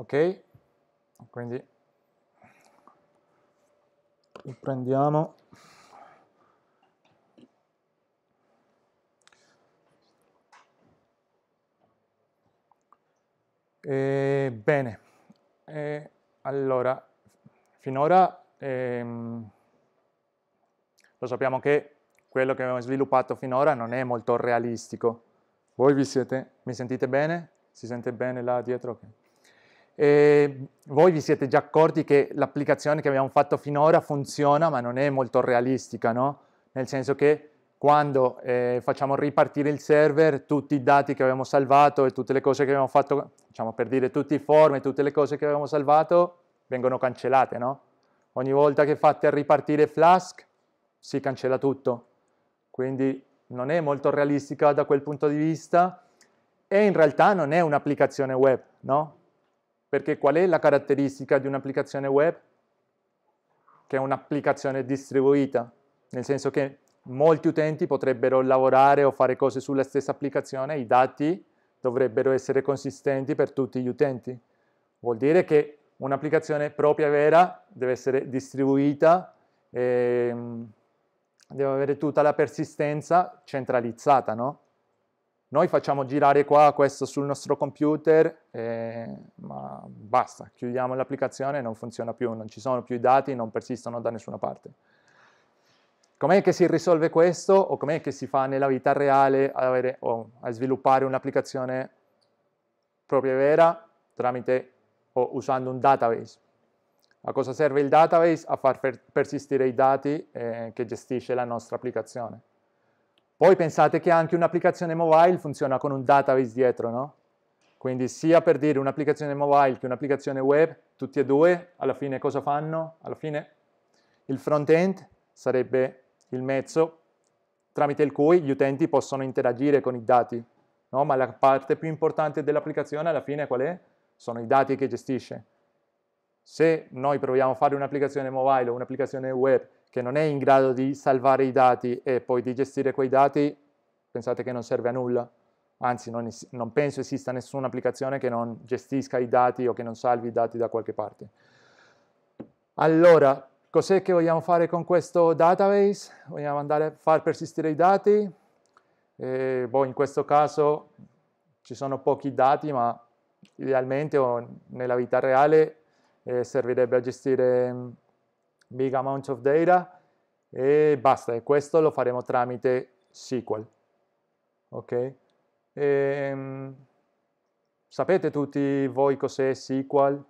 ok quindi riprendiamo e, bene e, allora finora ehm, lo sappiamo che quello che abbiamo sviluppato finora non è molto realistico voi vi siete mi sentite bene si sente bene là dietro okay. E voi vi siete già accorti che l'applicazione che abbiamo fatto finora funziona, ma non è molto realistica, no? Nel senso che quando eh, facciamo ripartire il server, tutti i dati che abbiamo salvato e tutte le cose che abbiamo fatto, diciamo per dire tutti i form e tutte le cose che abbiamo salvato, vengono cancellate, no? Ogni volta che fate ripartire Flask, si cancella tutto. Quindi non è molto realistica da quel punto di vista e in realtà non è un'applicazione web, no? Perché qual è la caratteristica di un'applicazione web? Che è un'applicazione distribuita, nel senso che molti utenti potrebbero lavorare o fare cose sulla stessa applicazione, i dati dovrebbero essere consistenti per tutti gli utenti. Vuol dire che un'applicazione propria e vera deve essere distribuita, e ehm, deve avere tutta la persistenza centralizzata, no? Noi facciamo girare qua questo sul nostro computer, eh, ma basta, chiudiamo l'applicazione, non funziona più, non ci sono più i dati, non persistono da nessuna parte. Com'è che si risolve questo o com'è che si fa nella vita reale ad avere, oh, a sviluppare un'applicazione propria e vera tramite o oh, usando un database? A cosa serve il database? A far persistere i dati eh, che gestisce la nostra applicazione. Poi pensate che anche un'applicazione mobile funziona con un database dietro, no? Quindi sia per dire un'applicazione mobile che un'applicazione web, tutti e due, alla fine cosa fanno? Alla fine il front-end sarebbe il mezzo tramite il cui gli utenti possono interagire con i dati, no? ma la parte più importante dell'applicazione alla fine qual è? Sono i dati che gestisce. Se noi proviamo a fare un'applicazione mobile o un'applicazione web che non è in grado di salvare i dati e poi di gestire quei dati, pensate che non serve a nulla. Anzi, non, non penso esista nessuna applicazione che non gestisca i dati o che non salvi i dati da qualche parte. Allora, cos'è che vogliamo fare con questo database? Vogliamo andare a far persistere i dati? E, boh, in questo caso ci sono pochi dati, ma idealmente o nella vita reale eh, servirebbe a gestire big amount of data e basta, e questo lo faremo tramite SQL. Ok? E, ehm, sapete tutti voi cos'è SQL?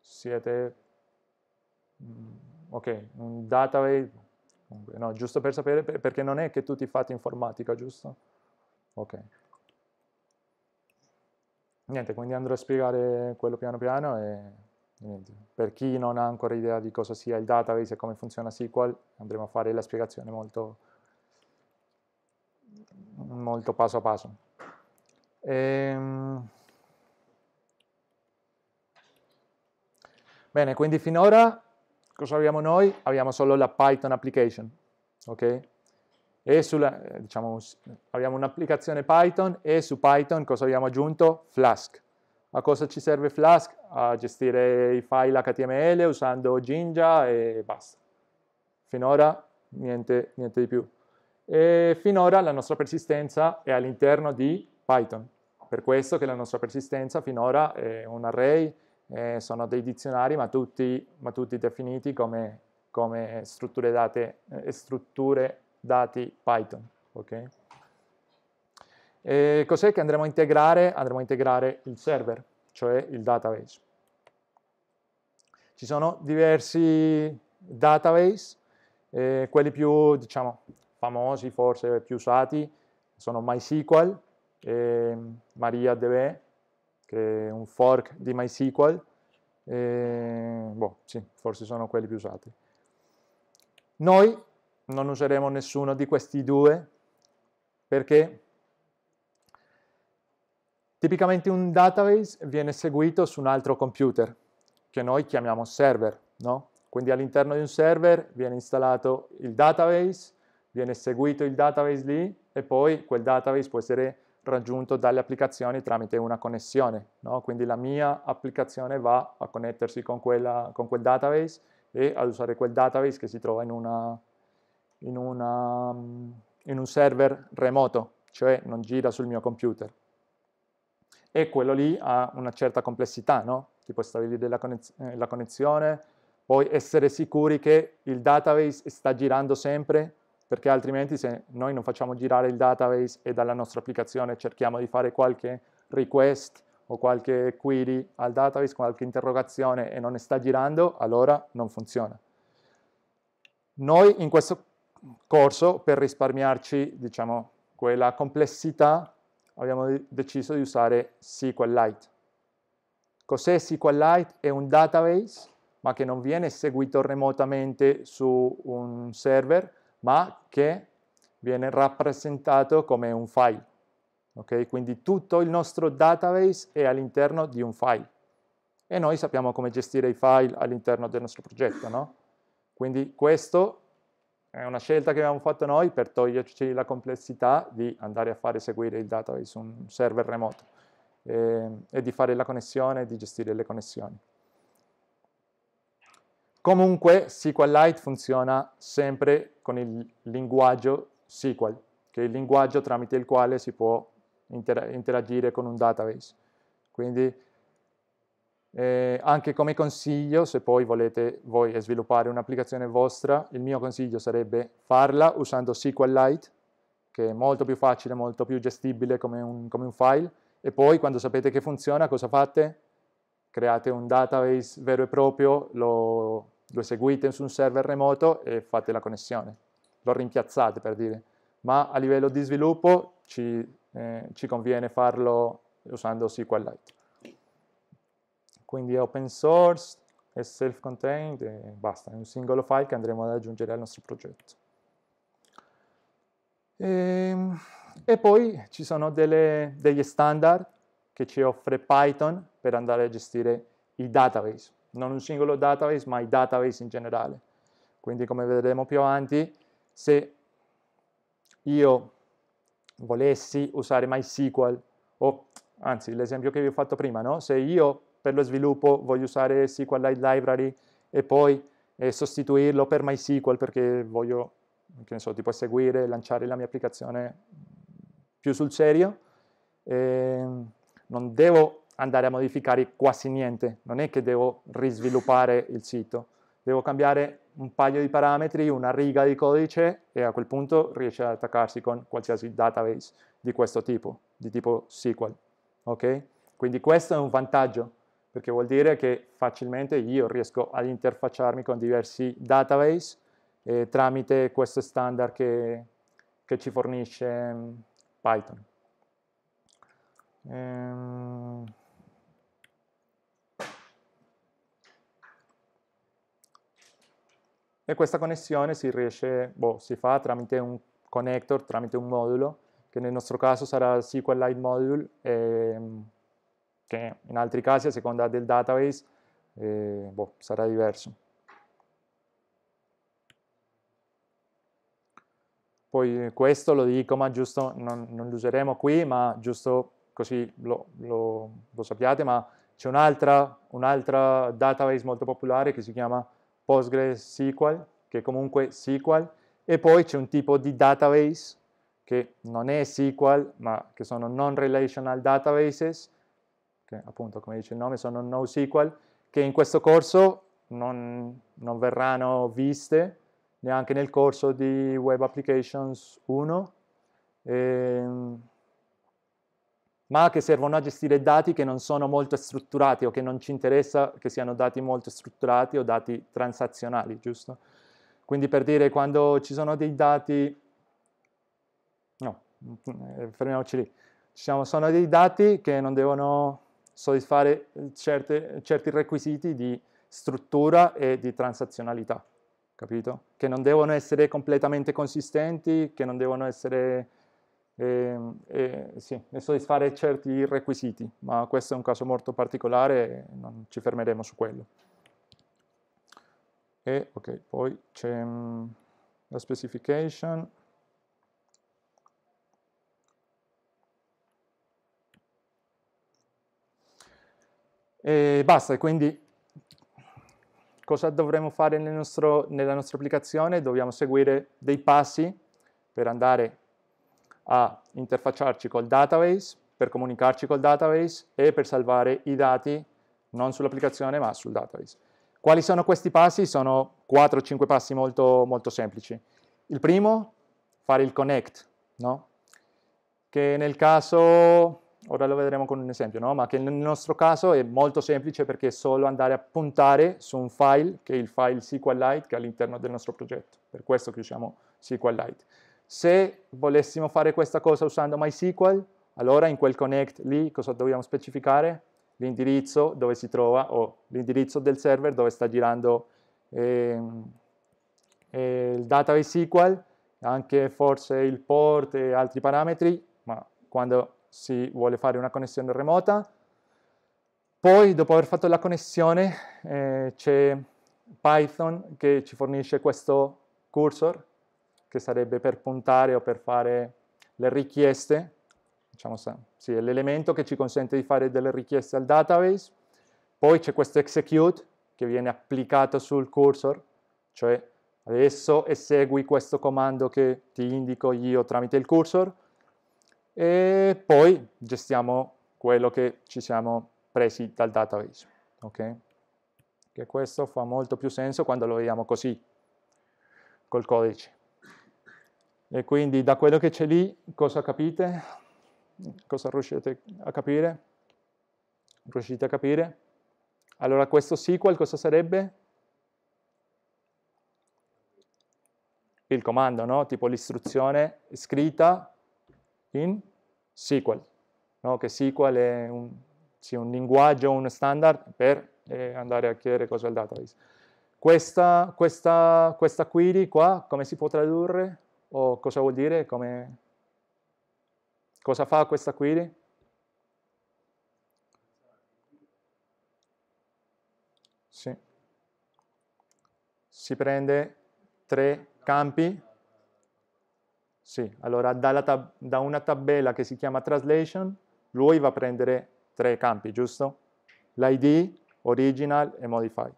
Siete... Mm, ok, un database... No, giusto per sapere, perché non è che tutti fate informatica, giusto? Ok. Niente, quindi andrò a spiegare quello piano piano e Niente. Per chi non ha ancora idea di cosa sia il database e come funziona SQL, andremo a fare la spiegazione molto, molto passo a passo. Ehm... Bene, quindi finora cosa abbiamo noi? Abbiamo solo la Python application, ok? E sulla, diciamo, abbiamo un'applicazione Python e su Python cosa abbiamo aggiunto? Flask. A cosa ci serve Flask? A gestire i file HTML usando Jinja e basta. Finora niente, niente di più. E finora la nostra persistenza è all'interno di Python. Per questo che la nostra persistenza finora è un array, eh, sono dei dizionari ma tutti, ma tutti definiti come, come strutture, date, eh, strutture dati Python. Okay? E cos'è che andremo a integrare? Andremo a integrare il server, cioè il database. Ci sono diversi database, eh, quelli più diciamo, famosi, forse più usati, sono MySQL, e MariaDB, che è un fork di MySQL, eh, boh, sì, forse sono quelli più usati. Noi non useremo nessuno di questi due perché Tipicamente un database viene seguito su un altro computer, che noi chiamiamo server, no? Quindi all'interno di un server viene installato il database, viene seguito il database lì e poi quel database può essere raggiunto dalle applicazioni tramite una connessione, no? quindi la mia applicazione va a connettersi con, quella, con, quel database e ad usare quel database che si trova in, una, in, una, in un server remoto, cioè non gira sul mio computer e quello lì ha una certa complessità, no? tipo stabilire eh, la, connex la connezione, poi essere sicuri che il database sta girando sempre, perché altrimenti se noi non facciamo girare il database e dalla nostra applicazione cerchiamo di fare qualche request o qualche query al database, qualche interrogazione e non ne sta girando, allora non funziona. Noi in questo corso, per risparmiarci diciamo, quella complessità, abbiamo deciso di usare SQLite. Cos'è SQLite? È un database, ma che non viene eseguito remotamente su un server, ma che viene rappresentato come un file. Okay? Quindi tutto il nostro database è all'interno di un file. E noi sappiamo come gestire i file all'interno del nostro progetto, no? Quindi questo è una scelta che abbiamo fatto noi per toglierci la complessità di andare a fare seguire il database su un server remoto e, ehm, e di fare la connessione e di gestire le connessioni. Comunque SQLite funziona sempre con il linguaggio SQL, che è il linguaggio tramite il quale si può interagire con un database. Quindi eh, anche come consiglio, se poi volete voi sviluppare un'applicazione vostra, il mio consiglio sarebbe farla usando SQLite, che è molto più facile, molto più gestibile come un, come un file, e poi quando sapete che funziona, cosa fate? Create un database vero e proprio, lo, lo eseguite su un server remoto e fate la connessione. Lo rimpiazzate, per dire. Ma a livello di sviluppo ci, eh, ci conviene farlo usando SQLite quindi è open source, è self-contained e basta, è un singolo file che andremo ad aggiungere al nostro progetto. E, ehm, e poi ci sono delle, degli standard che ci offre Python per andare a gestire i database, non un singolo database ma i database in generale. Quindi come vedremo più avanti, se io volessi usare MySQL, o anzi l'esempio che vi ho fatto prima, no? se io per lo sviluppo voglio usare SQLite Library e poi eh, sostituirlo per MySQL perché voglio, che ne so, tipo seguire, lanciare la mia applicazione più sul serio, eh, non devo andare a modificare quasi niente, non è che devo risviluppare il sito, devo cambiare un paio di parametri, una riga di codice e a quel punto riesce ad attaccarsi con qualsiasi database di questo tipo, di tipo SQL. Okay? Quindi questo è un vantaggio perché vuol dire che facilmente io riesco ad interfacciarmi con diversi database eh, tramite questo standard che, che ci fornisce mm, Python. Ehm... E questa connessione si riesce, boh, si fa tramite un connector, tramite un modulo, che nel nostro caso sarà SQLite module, e, ehm, che in altri casi a seconda del database eh, boh, sarà diverso. Poi eh, questo lo dico, ma giusto, non, non lo useremo qui, ma giusto così lo, lo, lo sappiate, ma c'è un'altra un database molto popolare che si chiama PostgreSQL, che è comunque SQL, e poi c'è un tipo di database che non è SQL, ma che sono non relational databases, che appunto come dice il nome sono NoSQL, che in questo corso non, non verranno viste neanche nel corso di Web Applications 1, ehm, ma che servono a gestire dati che non sono molto strutturati o che non ci interessa che siano dati molto strutturati o dati transazionali, giusto? Quindi per dire quando ci sono dei dati... No, eh, fermiamoci lì. Ci sono, sono dei dati che non devono soddisfare eh, certe, certi requisiti di struttura e di transazionalità, capito? Che non devono essere completamente consistenti, che non devono essere, eh, eh, sì, soddisfare certi requisiti, ma questo è un caso molto particolare e non ci fermeremo su quello. E, ok, poi c'è mm, la specification, e basta, quindi cosa dovremmo fare nel nostro, nella nostra applicazione? Dobbiamo seguire dei passi per andare a interfacciarci col database, per comunicarci col database e per salvare i dati non sull'applicazione ma sul database. Quali sono questi passi? Sono 4-5 passi molto, molto semplici. Il primo, fare il connect, no? che nel caso ora lo vedremo con un esempio, no? ma che nel nostro caso è molto semplice perché è solo andare a puntare su un file che è il file SQLite che è all'interno del nostro progetto, per questo che usiamo SQLite. Se volessimo fare questa cosa usando MySQL, allora in quel connect lì cosa dobbiamo specificare? L'indirizzo dove si trova o l'indirizzo del server dove sta girando eh, eh, il database SQL, anche forse il port e altri parametri, ma quando si vuole fare una connessione remota. Poi, dopo aver fatto la connessione, eh, c'è Python che ci fornisce questo cursor, che sarebbe per puntare o per fare le richieste, diciamo sì, è l'elemento che ci consente di fare delle richieste al database. Poi c'è questo execute che viene applicato sul cursor, cioè adesso esegui questo comando che ti indico io tramite il cursor, e poi gestiamo quello che ci siamo presi dal database. Ok? Che questo fa molto più senso quando lo vediamo così, col codice. E quindi da quello che c'è lì, cosa capite? Cosa riuscite a capire? Riuscite a capire? Allora questo SQL cosa sarebbe? Il comando, no? Tipo l'istruzione scritta in SQL, no? che SQL è un, sì, un, linguaggio, un standard per eh, andare a chiedere cosa è il database. Questa, questa, questa query qua, come si può tradurre? O cosa vuol dire? Come, cosa fa questa query? Sì. Si prende tre campi sì, allora tab da una tabella che si chiama translation, lui va a prendere tre campi, giusto? L'ID, original e modified.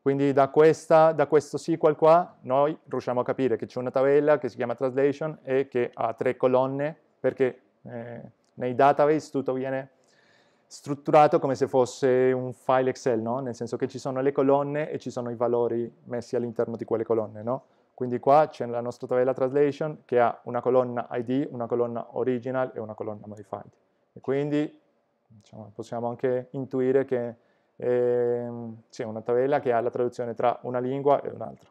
Quindi da, questa, da, questo SQL qua noi riusciamo a capire che c'è una tabella che si chiama translation e che ha tre colonne perché eh, nei database tutto viene strutturato come se fosse un file Excel, no? nel senso che ci sono le colonne e ci sono i valori messi all'interno di quelle colonne. No? Quindi qua c'è la nostra tabella translation che ha una colonna ID, una colonna original e una colonna modified. E quindi diciamo, possiamo anche intuire che eh, c'è una tabella che ha la traduzione tra una lingua e un'altra.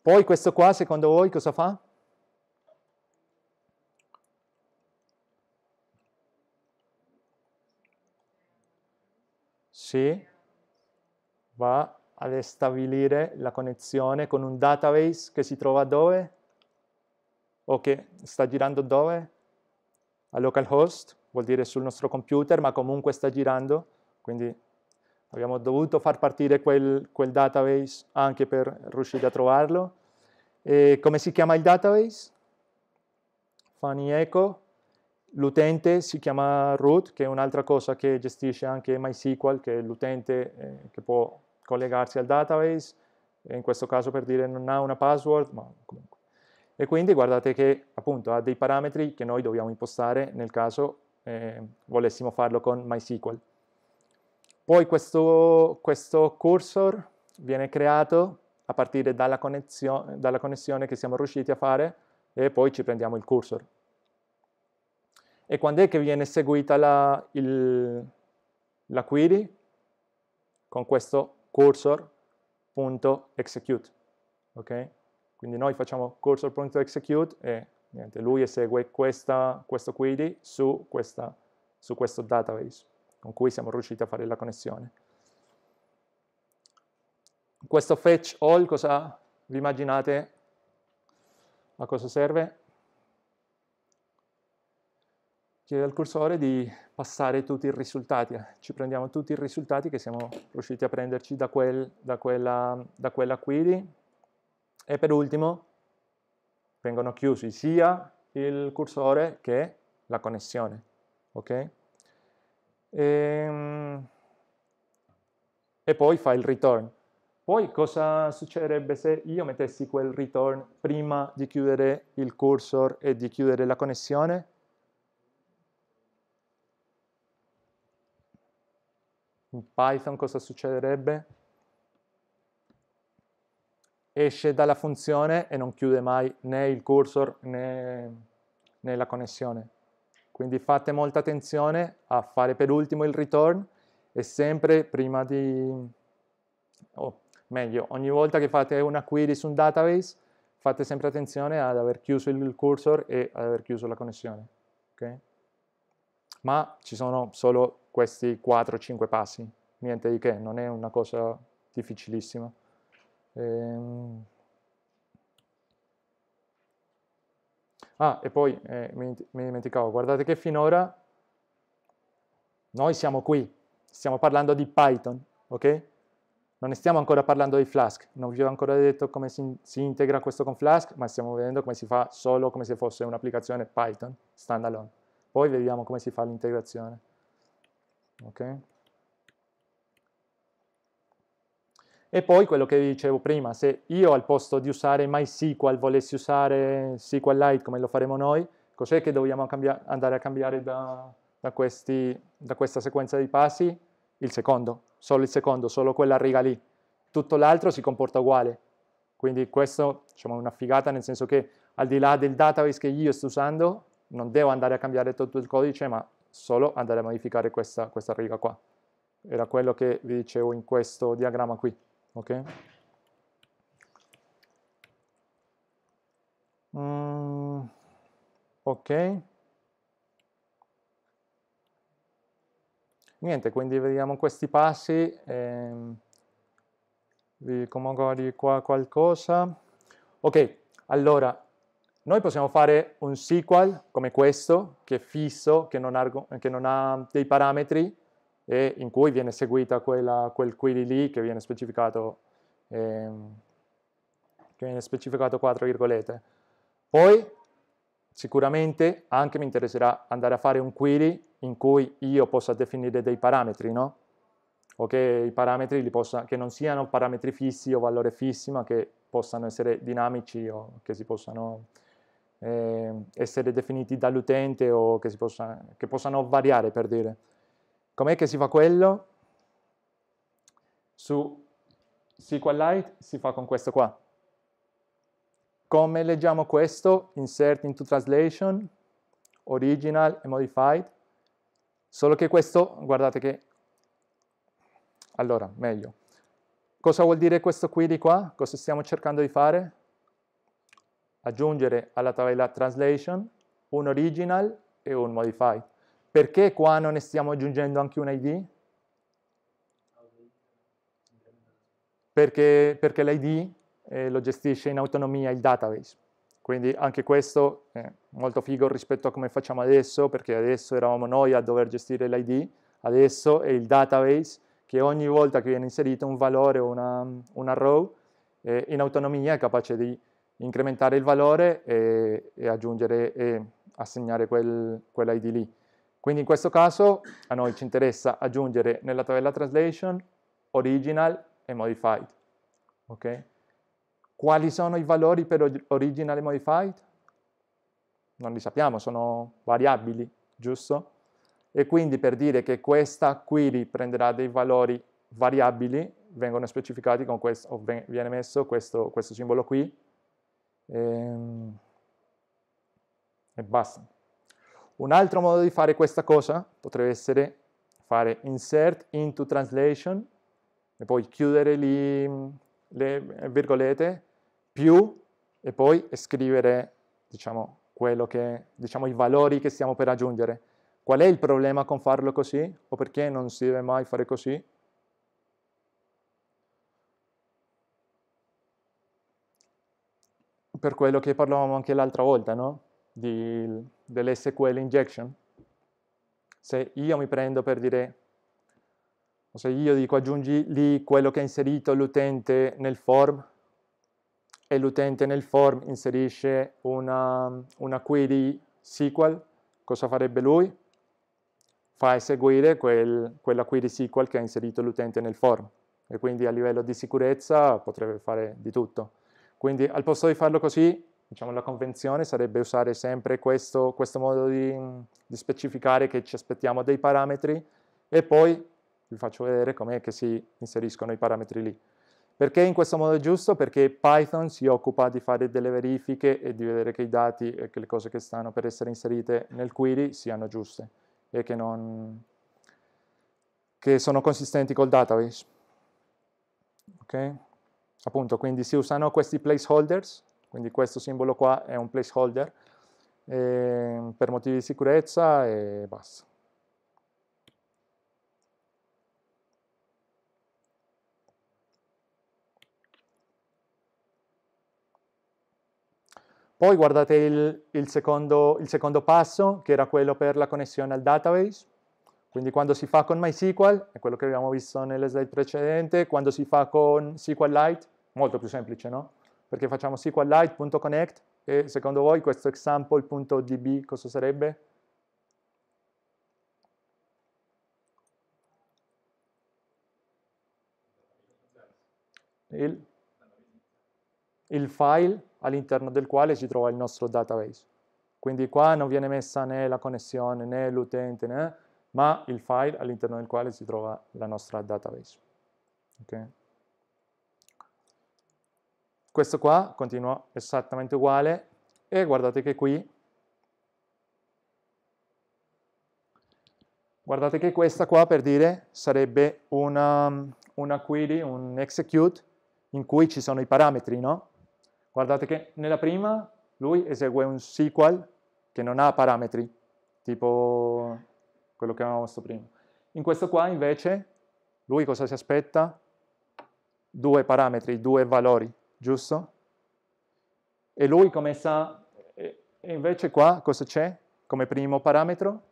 Poi questo qua, secondo voi, cosa fa? Sì, va a stabilire la connessione con un database che si trova dove? O che sta girando dove? A localhost, vuol dire sul nostro computer, ma comunque sta girando, quindi abbiamo dovuto far partire quel, quel database anche per riuscire a trovarlo. E come si chiama il database? Funny Echo, L'utente si chiama root, che è un'altra cosa che gestisce anche MySQL, che è l'utente eh, che può collegarsi al database, in questo caso per dire non ha una password, ma comunque. E quindi guardate che appunto ha dei parametri che noi dobbiamo impostare nel caso eh, volessimo farlo con MySQL. Poi questo, questo cursor viene creato a partire dalla connessione, dalla connessione che siamo riusciti a fare e poi ci prendiamo il cursor. E quando è che viene seguita la, la query? Con questo cursor.execute. Okay? Quindi noi facciamo cursor.execute e niente, lui esegue questa, questo query su, questa, su questo database con cui siamo riusciti a fare la connessione. Questo fetch all, cosa vi immaginate a cosa serve? chiede al cursore di passare tutti i risultati, ci prendiamo tutti i risultati che siamo riusciti a prenderci da, quel, da, quella, da quella query e per ultimo vengono chiusi sia il cursore che la connessione. Okay? E, ehm, e, poi fa il return. Poi cosa succederebbe se io mettessi quel return prima di chiudere il cursor e di chiudere la connessione? in Python cosa succederebbe? Esce dalla funzione e non chiude mai né il cursor né, né la connessione. Quindi fate molta attenzione a fare per ultimo il return e sempre prima di... o oh, meglio, ogni volta che fate una query su un database fate sempre attenzione ad aver chiuso il cursor e ad aver chiuso la connessione. Okay? ma ci sono solo questi 4-5 passi, niente di che, non è una cosa difficilissima. Ehm... Ah, e poi eh, mi, mi dimenticavo, guardate che finora noi siamo qui, stiamo parlando di Python, ok? Non ne stiamo ancora parlando di Flask, non vi ho ancora detto come si, si, integra questo con Flask, ma stiamo vedendo come si fa solo come se fosse un'applicazione Python standalone. Poi vediamo come si fa l'integrazione. Okay? E poi quello che vi dicevo prima, se io al posto di usare MySQL volessi usare SQLite come lo faremo noi, cos'è che dobbiamo andare a cambiare da, da, questi, da questa sequenza di passi? Il secondo, solo il secondo, solo quella riga lì. Tutto l'altro si comporta uguale. Quindi questo diciamo, è una figata nel senso che al di là del database che io sto usando, non devo andare a cambiare tutto il codice, ma solo andare a modificare questa, questa riga qua. Era quello che vi dicevo in questo diagramma qui, ok? Mm, ok. Niente, quindi vediamo questi passi. Ehm, vi comunque di qua qualcosa. Ok, allora, noi possiamo fare un SQL come questo, che è fisso, che non ha, che non ha dei parametri e in cui viene seguita quella, quel query lì che viene specificato, ehm, che viene specificato qua virgolette. Poi sicuramente anche mi interesserà andare a fare un query in cui io possa definire dei parametri, no? O che i parametri possa, che non siano parametri fissi o valori fissi, ma che possano essere dinamici o che si possano eh, essere definiti dall'utente o che, possa, che possano variare per dire. Com'è che si fa quello? Su SQLite si fa con questo qua. Come leggiamo questo? Insert into translation, original e modified. Solo che questo, guardate che... Allora, meglio. Cosa vuol dire questo query qua? Cosa stiamo cercando di fare? aggiungere alla tabella translation un original e un modified. Perché qua non ne stiamo aggiungendo anche un ID? Perché, perché l'ID eh, lo gestisce in autonomia il database. Quindi anche questo è molto figo rispetto a come facciamo adesso, perché adesso eravamo noi a dover gestire l'ID, adesso è il database che ogni volta che viene inserito un valore o una, una row, eh, in autonomia è capace di incrementare il valore e, e aggiungere e assegnare quel, quell'ID lì. Quindi in questo caso a noi ci interessa aggiungere nella tabella translation original e modified. Okay? Quali sono i valori per original e modified? Non li sappiamo, sono variabili, giusto? E quindi per dire che questa query prenderà dei valori variabili, vengono specificati con questo, viene messo questo, questo simbolo qui, e, ehm, e basta. Un altro modo di fare questa cosa potrebbe essere fare insert into translation e poi chiudere lì le virgolette più e poi scrivere diciamo, che, diciamo, i valori che stiamo per aggiungere. Qual è il problema con farlo così o perché non si deve mai fare così? per quello che parlavamo anche l'altra volta, no? Di, dell'SQL injection. Se io mi prendo per dire, o se io dico aggiungi lì quello che ha inserito l'utente nel form, e l'utente nel form inserisce una, una query SQL, cosa farebbe lui? Fa eseguire quel, quella query SQL che ha inserito l'utente nel form e quindi a livello di sicurezza potrebbe fare di tutto. Quindi al posto di farlo così, diciamo, la convenzione sarebbe usare sempre questo, questo modo di, di, specificare che ci aspettiamo dei parametri e poi vi faccio vedere com'è che si inseriscono i parametri lì. Perché in questo modo è giusto? Perché Python si occupa di fare delle verifiche e di vedere che i dati e che le cose che stanno per essere inserite nel query siano giuste e che, non, che sono consistenti col database. Okay? appunto quindi si usano questi placeholders, quindi questo simbolo qua è un placeholder eh, per motivi di sicurezza e basta. Poi guardate il, il, secondo, il secondo passo, che era quello per la connessione al database. Quindi quando si fa con MySQL, è quello che abbiamo visto nelle slide precedenti, quando si fa con SQLite, molto più semplice, no? Perché facciamo SQLite.connect e secondo voi questo example.db cosa sarebbe? Il, il file all'interno del quale si trova il nostro database. Quindi qua non viene messa né la connessione né l'utente, né ma il file all'interno del quale si trova la nostra database. Okay? Questo qua continua esattamente uguale e guardate che qui, guardate che questa qua per dire sarebbe una, una query, un execute in cui ci sono i parametri, no? Guardate che nella prima lui esegue un SQL che non ha parametri, tipo quello che avevamo visto prima. In questo qua invece lui cosa si aspetta? Due parametri, due valori, giusto? E lui come sa, e invece qua cosa c'è come primo parametro?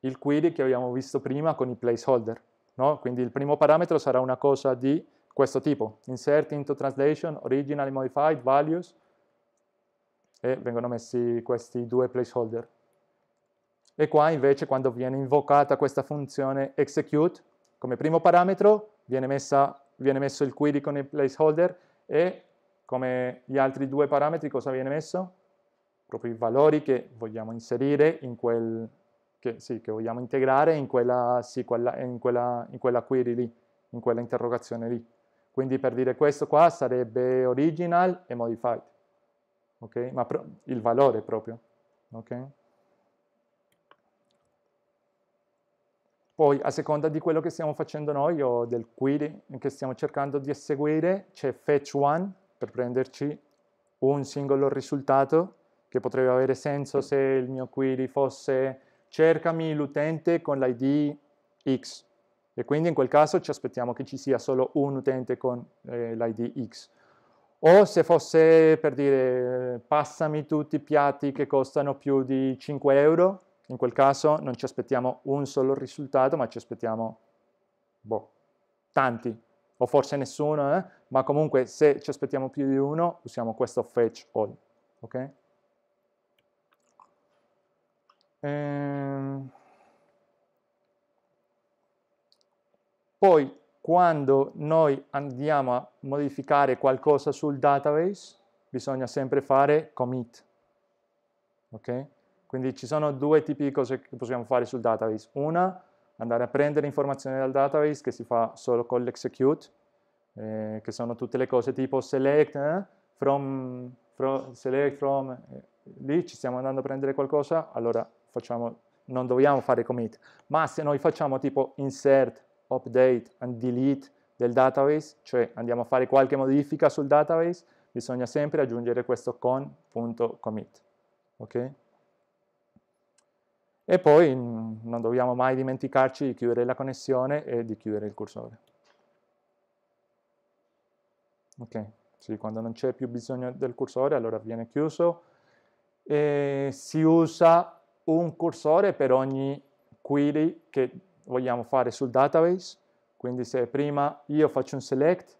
Il query che abbiamo visto prima con i placeholder, no? Quindi il primo parametro sarà una cosa di questo tipo, insert into translation, originally modified, values, e vengono messi questi due placeholder. E qua invece quando viene invocata questa funzione execute, come primo parametro viene, messa, viene messo il query con il placeholder e come gli altri due parametri cosa viene messo? Proprio i valori che vogliamo inserire in quel, che, sì, che vogliamo integrare in quella, sì, quella, in, quella, in quella query lì, in quella interrogazione lì. Quindi per dire questo qua sarebbe original e modified, okay? ma il valore proprio. Okay? Poi, a seconda di quello che stiamo facendo noi o del query che stiamo cercando di eseguire, c'è fetch one per prenderci un singolo risultato che potrebbe avere senso se il mio query fosse cercami l'utente con l'ID X e quindi in quel caso ci aspettiamo che ci sia solo un utente con eh, l'ID X. O se fosse per dire eh, passami tutti i piatti che costano più di 5 euro, in quel caso non ci aspettiamo un solo risultato, ma ci aspettiamo boh, tanti, o forse nessuno, eh? ma comunque se ci aspettiamo più di uno, usiamo questo fetch all. Ok? Ehm... Poi, quando noi andiamo a modificare qualcosa sul database, bisogna sempre fare commit. Okay? Quindi ci sono due tipi di cose che possiamo fare sul database. Una, andare a prendere informazioni dal database che si fa solo con l'execute, eh, che sono tutte le cose tipo select eh, from, from, select from eh, lì ci stiamo andando a prendere qualcosa, allora facciamo, non dobbiamo fare commit. Ma se noi facciamo tipo insert, update and delete del database, cioè andiamo a fare qualche modifica sul database, bisogna sempre aggiungere questo con.commit. Okay? e poi mm, non dobbiamo mai dimenticarci di chiudere la connessione e di chiudere il cursore. Ok, sì, quando non c'è più bisogno del cursore allora viene chiuso e si usa un cursore per ogni query che vogliamo fare sul database, quindi se prima io faccio un select,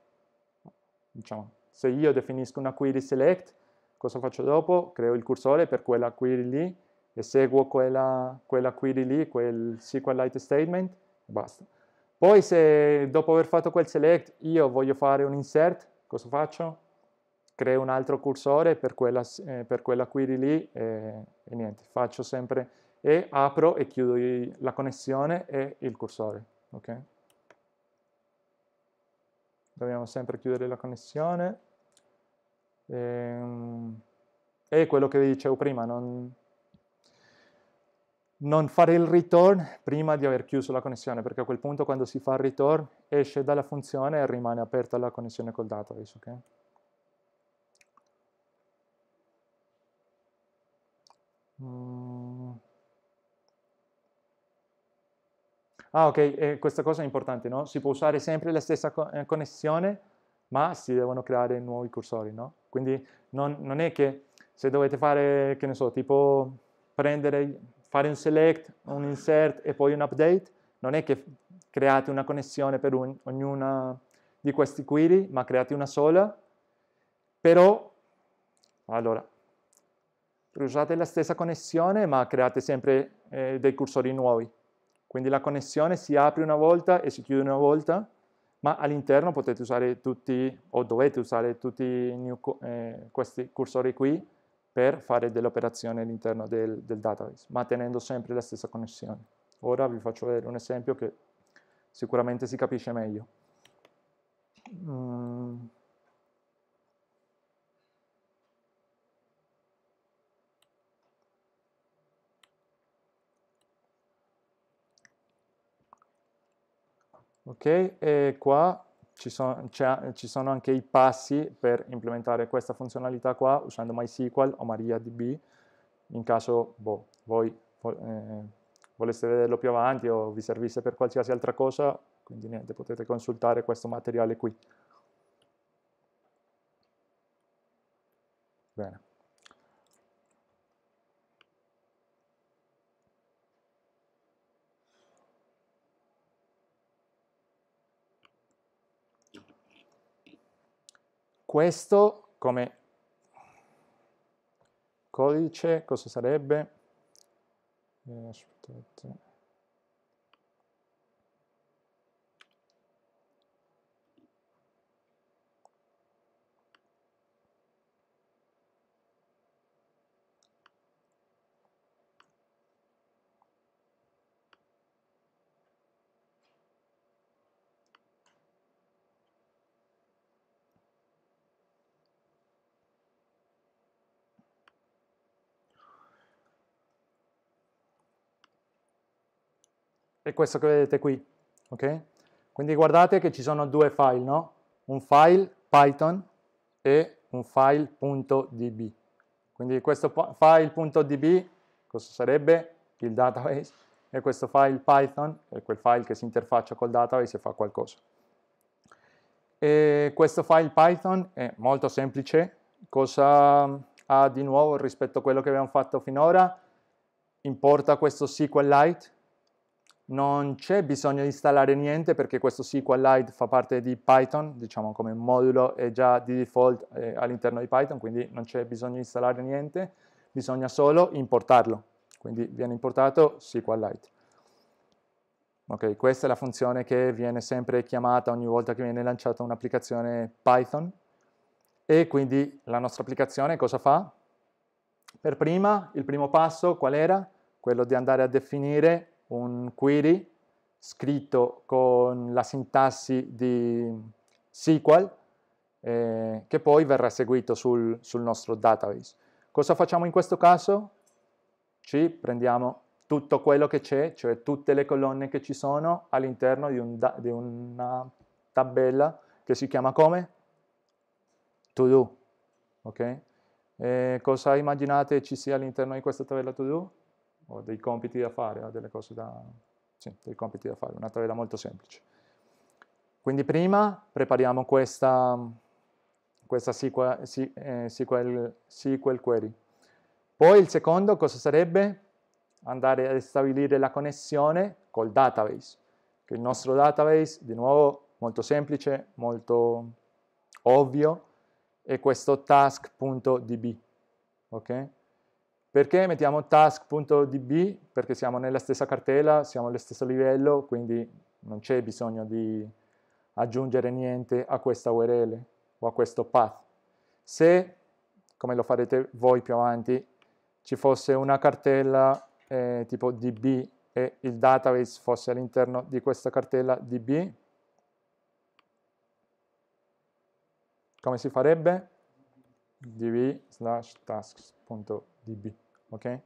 diciamo, se io definisco una query select, cosa faccio dopo? Creo il cursore per quella query lì, eseguo quella, quella query lì, quel SQLite statement, basta. Poi se dopo aver fatto quel select io voglio fare un insert, cosa faccio? Creo un altro cursore per quella, eh, per quella query lì e, e, niente, faccio sempre e apro e chiudo i, la connessione e il cursore, ok? Dobbiamo sempre chiudere la connessione. E, ehm, e quello che vi dicevo prima, non, non fare il return prima di aver chiuso la connessione, perché a quel punto quando si fa il return esce dalla funzione e rimane aperta la connessione col database, ok? Mm. Ah ok, e questa cosa è importante, no? Si può usare sempre la stessa eh, connessione, ma si devono creare nuovi cursori, no? Quindi non, non è che se dovete fare, che ne so, tipo prendere fare un select, un insert e poi un update, non è che create una connessione per un, ognuna di questi query, ma create una sola, però, allora, usate la stessa connessione, ma create sempre eh, dei cursori nuovi. Quindi la connessione si apre una volta e si chiude una volta, ma all'interno potete usare tutti, o dovete usare tutti new, eh, questi cursori qui, per fare delle operazioni all'interno del, del database, ma tenendo sempre la stessa connessione. Ora vi faccio vedere un esempio che sicuramente si capisce meglio. Mm. ok e qua ci, so, ci, sono anche i passi per implementare questa funzionalità qua usando MySQL o MariaDB in caso boh, voi eh, voleste vederlo più avanti o vi servisse per qualsiasi altra cosa, quindi niente, potete consultare questo materiale qui. questo come codice cosa sarebbe? Eh, questo che vedete qui, ok? Quindi guardate che ci sono due file, no? Un file Python e un file.db. Quindi questo file.db, cosa sarebbe? Il database, e questo file Python è quel file che si interfaccia col database e fa qualcosa. E questo file Python è molto semplice, cosa ha di nuovo rispetto a quello che abbiamo fatto finora? Importa questo SQLite non c'è bisogno di installare niente perché questo SQLite fa parte di Python, diciamo come modulo è già di default eh, all'interno di Python, quindi non c'è bisogno di installare niente, bisogna solo importarlo, quindi viene importato SQLite. Ok, questa è la funzione che viene sempre chiamata ogni volta che viene lanciata un'applicazione Python e quindi la nostra applicazione cosa fa? Per prima, il primo passo qual era? Quello di andare a definire un query scritto con la sintassi di SQL eh, che poi verrà seguito sul, sul nostro database. Cosa facciamo in questo caso? Ci prendiamo tutto quello che c'è, cioè tutte le colonne che ci sono all'interno di, un di una tabella che si chiama come? To do. Okay? Eh, cosa immaginate ci sia all'interno di questa tabella to do? ho dei compiti da fare, ho delle cose da, sì, dei compiti da fare, una tabella molto semplice. Quindi prima prepariamo questa, questa SQL, SQL, SQL query. Poi il secondo cosa sarebbe? Andare a stabilire la connessione col database, che il nostro database, di nuovo, molto semplice, molto ovvio, è questo task.db, ok? Perché mettiamo task.db? Perché siamo nella stessa cartella, siamo allo stesso livello, quindi non c'è bisogno di aggiungere niente a questa URL o a questo path. Se, come lo farete voi più avanti, ci fosse una cartella eh, tipo db e il database fosse all'interno di questa cartella db, come si farebbe? db slash tasks.db dB. Okay?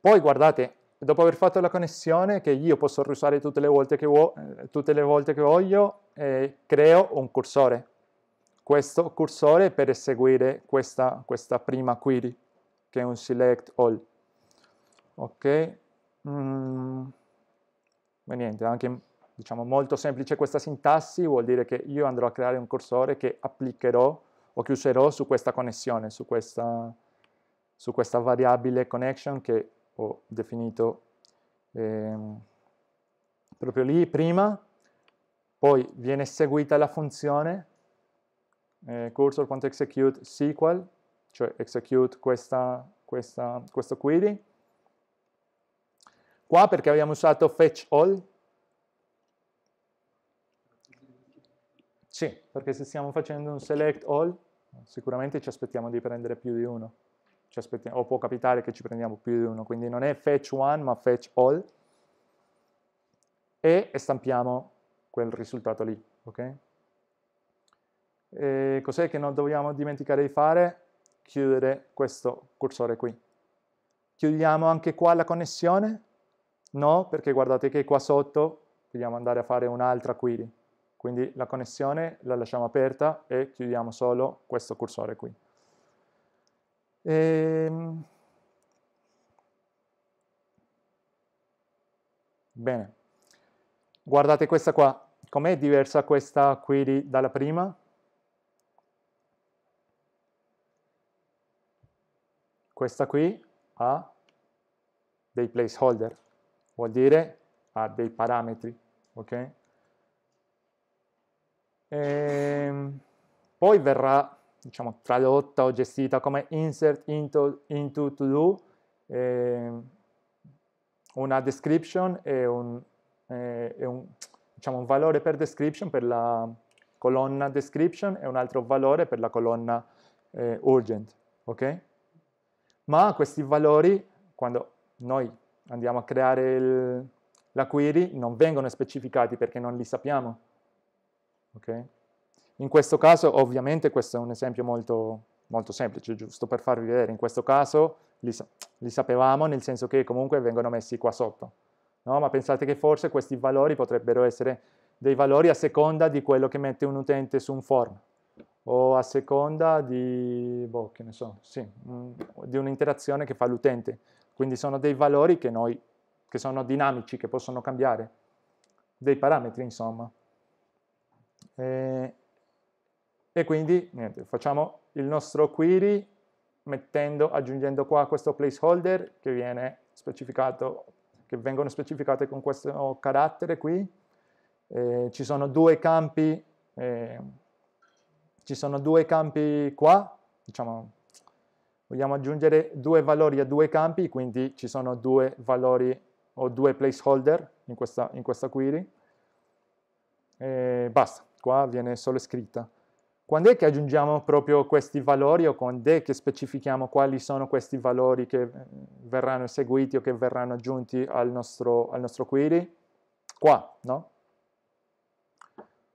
Poi guardate, dopo aver fatto la connessione, che io posso riusare tutte le volte che, tutte le volte che voglio, eh, creo un cursore. Questo cursore per eseguire questa, questa prima query, che è un select all. Ok? Mm. Ma niente, anche diciamo molto semplice questa sintassi, vuol dire che io andrò a creare un cursore che applicherò o userò su questa connessione, su questa, su questa variabile connection che ho definito eh, proprio lì prima, poi viene seguita la funzione eh, cursor.execute SQL, cioè execute questa, questa, questo query. Qua perché abbiamo usato fetch all, sì, perché se stiamo facendo un select all Sicuramente ci aspettiamo di prendere più di uno, o può capitare che ci prendiamo più di uno, quindi non è fetch one ma fetch all e stampiamo quel risultato lì, ok? cos'è che non dobbiamo dimenticare di fare? Chiudere questo cursore qui. Chiudiamo anche qua la connessione? No, perché guardate che qua sotto dobbiamo andare a fare un'altra query. Quindi la connessione la lasciamo aperta e chiudiamo solo questo cursore qui. Ehm... Bene, guardate questa qua, com'è diversa questa query dalla prima? Questa qui ha dei placeholder, vuol dire ha dei parametri, ok? E ehm, poi verrà diciamo, tradotta o gestita come insert into, into to do, eh, una description e un, eh, e un, diciamo, un valore per description per la colonna description e un altro valore per la colonna eh, urgent, ok? Ma questi valori, quando noi andiamo a creare il, la query, non vengono specificati perché non li sappiamo. Okay? In questo caso, ovviamente, questo è un esempio molto, molto semplice, giusto per farvi vedere, in questo caso li, li sapevamo nel senso che comunque vengono messi qua sotto, no? ma pensate che forse questi valori potrebbero essere dei valori a seconda di quello che mette un utente su un form o a seconda di, boh, che ne so, sì, mm, di un'interazione che fa l'utente. Quindi sono dei valori che, noi, che sono dinamici, che possono cambiare, dei parametri insomma. E, eh, e quindi niente, facciamo il nostro query mettendo, aggiungendo qua questo placeholder che viene specificato, che vengono specificate con questo carattere qui. Eh, ci sono due campi, eh, ci sono due campi qua, diciamo, vogliamo aggiungere due valori a due campi, quindi ci sono due valori o due placeholder in questa, in questa query. Eh, basta qua viene solo scritta. Quando è che aggiungiamo proprio questi valori o quando è che specifichiamo quali sono questi valori che eh, verranno eseguiti o che verranno aggiunti al nostro, al nostro query? Qua, no?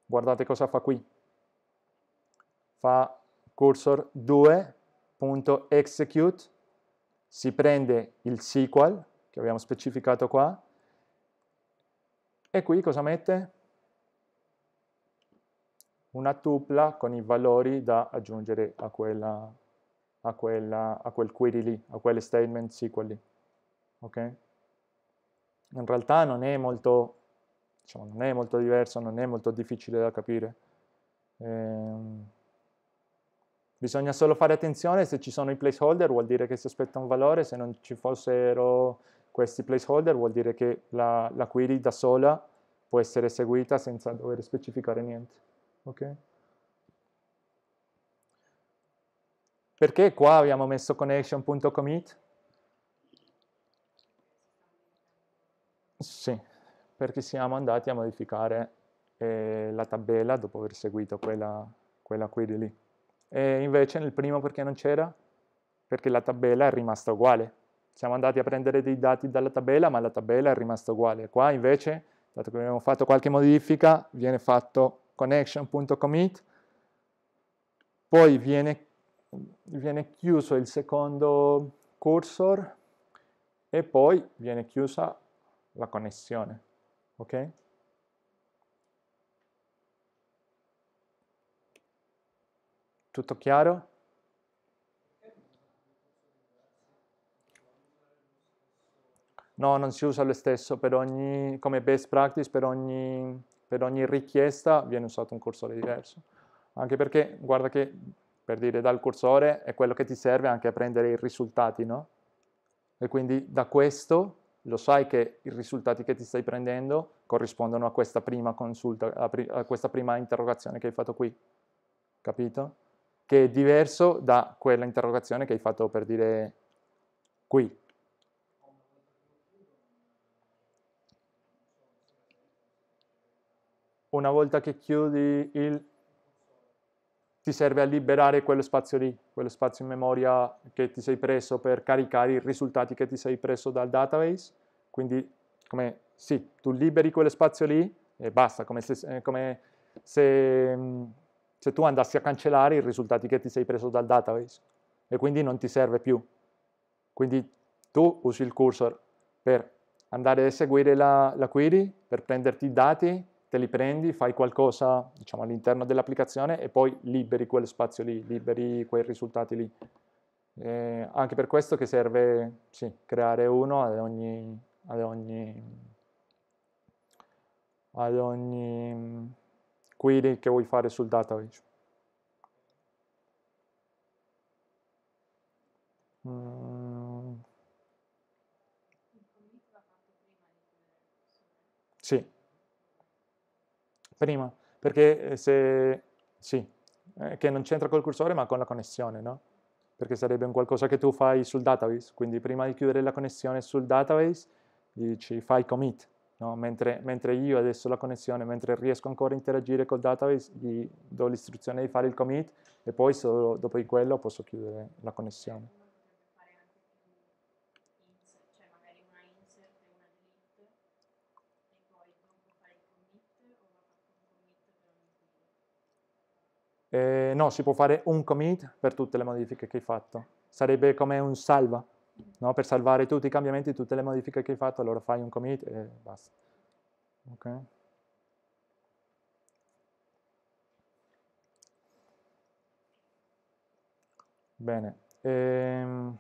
Guardate cosa fa qui. Fa cursor 2.execute, si prende il SQL che abbiamo specificato qua, e qui cosa mette? una tupla con i valori da aggiungere a, quella, a, quella, a quel query lì, a quelle statement SQL lì. Okay? In realtà non è molto, diciamo, non è molto diverso, non è molto difficile da capire. Ehm, bisogna solo fare attenzione, se ci sono i placeholder vuol dire che si aspetta un valore, se non ci fossero questi placeholder vuol dire che la, la query da sola può essere eseguita senza dover specificare niente ok? Perché qua abbiamo messo connection.commit? Sì, perché siamo andati a modificare eh, la tabella dopo aver seguito quella, quella query lì. E invece nel primo perché non c'era? Perché la tabella è rimasta uguale. Siamo andati a prendere dei dati dalla tabella, ma la tabella è rimasta uguale. Qua invece, dato che abbiamo fatto qualche modifica, viene fatto connection.commit, poi viene, viene chiuso il secondo cursor e poi viene chiusa la connessione, ok? Tutto chiaro? No, non si usa lo stesso per ogni, come best practice per ogni per ogni richiesta viene usato un cursore diverso. Anche perché, guarda che, per dire, dal cursore è quello che ti serve anche a prendere i risultati, no? E quindi da questo lo sai che i risultati che ti stai prendendo corrispondono a questa prima consulta, a, pri a questa prima interrogazione che hai fatto qui, capito? Che è diverso da quella interrogazione che hai fatto per dire qui, una volta che chiudi il ti serve a liberare quello spazio lì, quello spazio in memoria che ti sei preso per caricare i risultati che ti sei preso dal database, quindi come, sì, tu liberi quello spazio lì e basta, come se, eh, come se, mm, se tu andassi a cancellare i risultati che ti sei preso dal database e quindi non ti serve più. Quindi tu usi il cursor per andare a eseguire la, la query, per prenderti i dati, te li prendi, fai qualcosa diciamo, all'interno dell'applicazione e poi liberi quello spazio lì, liberi quei risultati lì. Eh, anche per questo che serve sì, creare uno ad ogni, ad ogni, ad ogni query che vuoi fare sul database. Mm. Sì prima, perché eh, se, sì, eh, che non c'entra col cursore ma con la connessione, no? Perché sarebbe un qualcosa che tu fai sul database, quindi prima di chiudere la connessione sul database dici fai commit, no? mentre, mentre, io adesso la connessione, mentre riesco ancora a interagire col database, gli do l'istruzione di fare il commit e poi solo dopo di quello posso chiudere la connessione. no, si può fare un commit per tutte le modifiche che hai fatto. Sarebbe come un salva, no? per salvare tutti i cambiamenti, tutte le modifiche che hai fatto, allora fai un commit e basta. Ok? Bene. Ehm...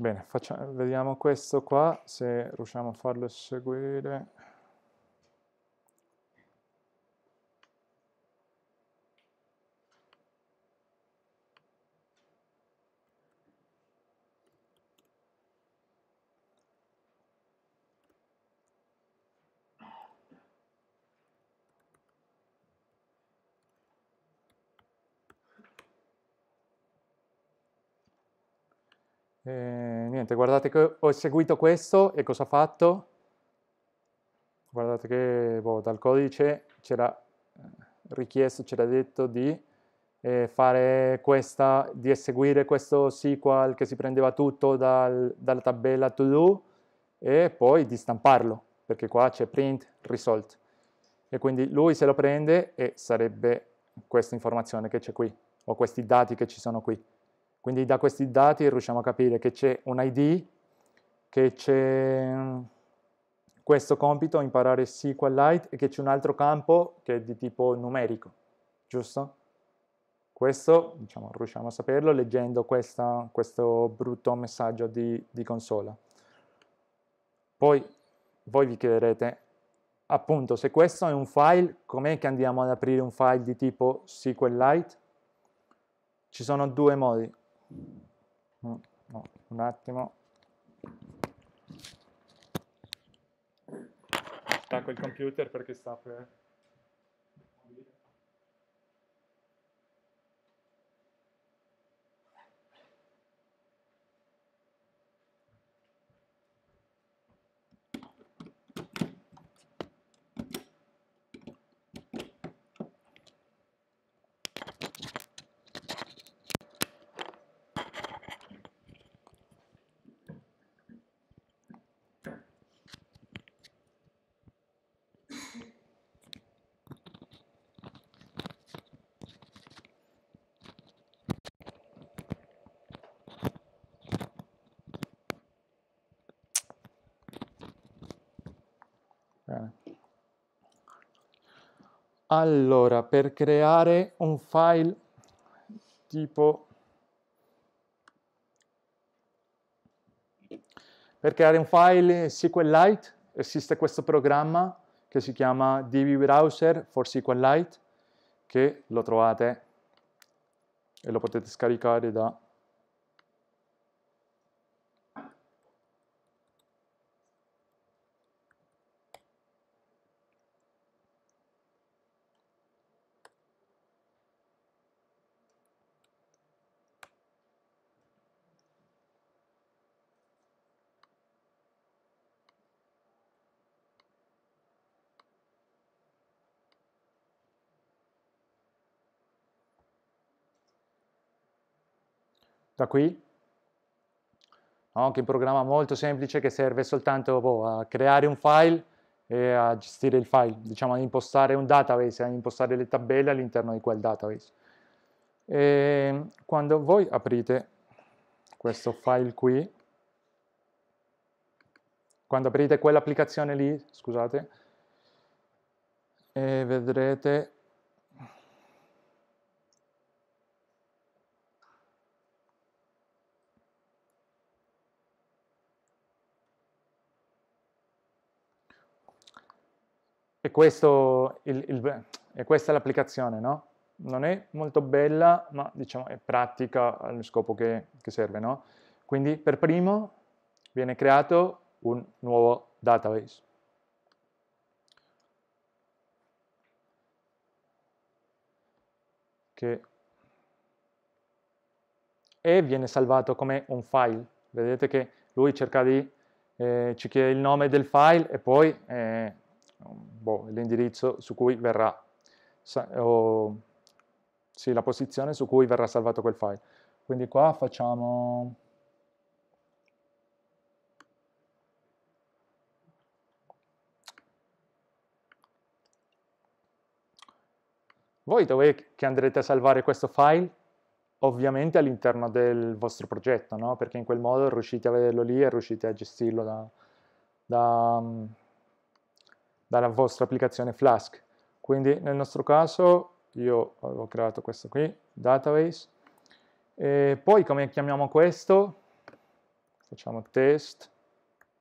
Bene, facciamo, vediamo questo qua, se riusciamo a farlo seguire. Eh, niente, guardate che ho eseguito questo e cosa ha fatto? Guardate che boh, dal codice c'era eh, richiesto, c'era detto di eh, fare questa, di eseguire questo SQL che si prendeva tutto dal, dalla tabella to do e poi di stamparlo, perché qua c'è print result. E quindi lui se lo prende e sarebbe questa informazione che c'è qui, o questi dati che ci sono qui. Quindi da questi dati riusciamo a capire che c'è un ID, che c'è mm, questo compito, imparare SQLite, e che c'è un altro campo che è di tipo numerico, giusto? Questo diciamo, riusciamo a saperlo leggendo questa, questo brutto messaggio di, di consola. Poi voi vi chiederete, appunto, se questo è un file, com'è che andiamo ad aprire un file di tipo SQLite? Ci sono due modi. No, un attimo. Stacco il computer perché sta per... Bene. Allora, per creare un file tipo... Per creare un file SQLite esiste questo programma che si chiama DB Browser for SQLite che lo trovate e lo potete scaricare da da qui, è un programma molto semplice che serve soltanto boh, a creare un file e a gestire il file, diciamo a impostare un database, a impostare le tabelle all'interno di quel database. E ehm, quando voi aprite questo file qui, quando aprite quell'applicazione lì, scusate, e vedrete E, questo, il, il, e questa è l'applicazione, no? Non è molto bella, ma diciamo è pratica allo scopo che, che serve, no? Quindi per primo viene creato un nuovo database. Che e viene salvato come un file. Vedete che lui cerca di, eh, ci chiede il nome del file e poi eh, boh, l'indirizzo su cui verrà, o, sì, la posizione su cui verrà salvato quel file. Quindi qua facciamo... Voi dov'è che andrete a salvare questo file? Ovviamente all'interno del vostro progetto, no? Perché in quel modo riuscite a vederlo lì e riuscite a gestirlo da, da dalla vostra applicazione Flask. Quindi nel nostro caso io avevo creato questo qui, database, e poi come chiamiamo questo? Facciamo test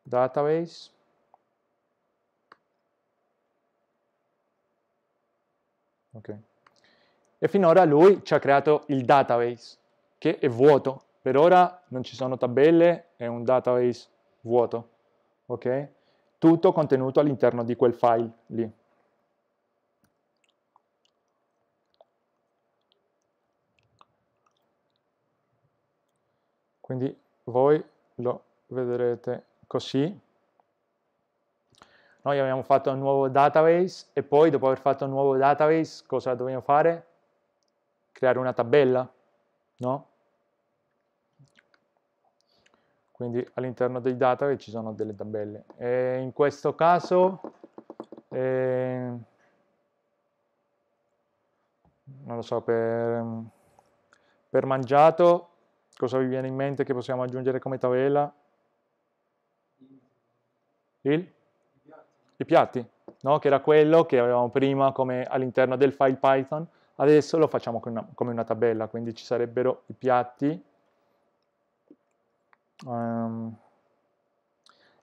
database. Ok. E finora lui ci ha creato il database, che è vuoto. Per ora non ci sono tabelle, è un database vuoto. Ok tutto contenuto all'interno di quel file lì. Quindi voi lo vedrete così. Noi abbiamo fatto un nuovo database e poi dopo aver fatto un nuovo database cosa dobbiamo fare? Creare una tabella, no? quindi all'interno dei database ci sono delle tabelle. E in questo caso, eh, non lo so, per, per mangiato cosa vi viene in mente che possiamo aggiungere come tabella? Il? I piatti, no? che era quello che avevamo prima all'interno del file Python, adesso lo facciamo una, come una tabella, quindi ci sarebbero i piatti Um,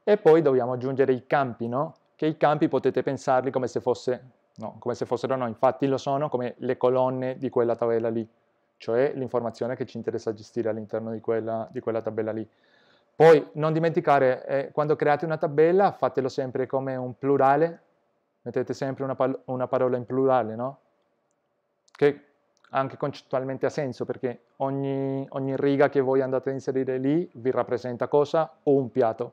e poi dobbiamo aggiungere i campi, no? Che i campi potete pensarli come se, fosse, no, come se fossero, no, infatti lo sono, come le colonne di quella tabella lì, cioè l'informazione che ci interessa gestire all'interno di, di quella, tabella lì. Poi non dimenticare, eh, quando create una tabella fatelo sempre come un plurale, mettete sempre una, una parola in plurale, no? Che anche concettualmente ha senso perché ogni, ogni riga che voi andate a inserire lì vi rappresenta cosa? O un piatto.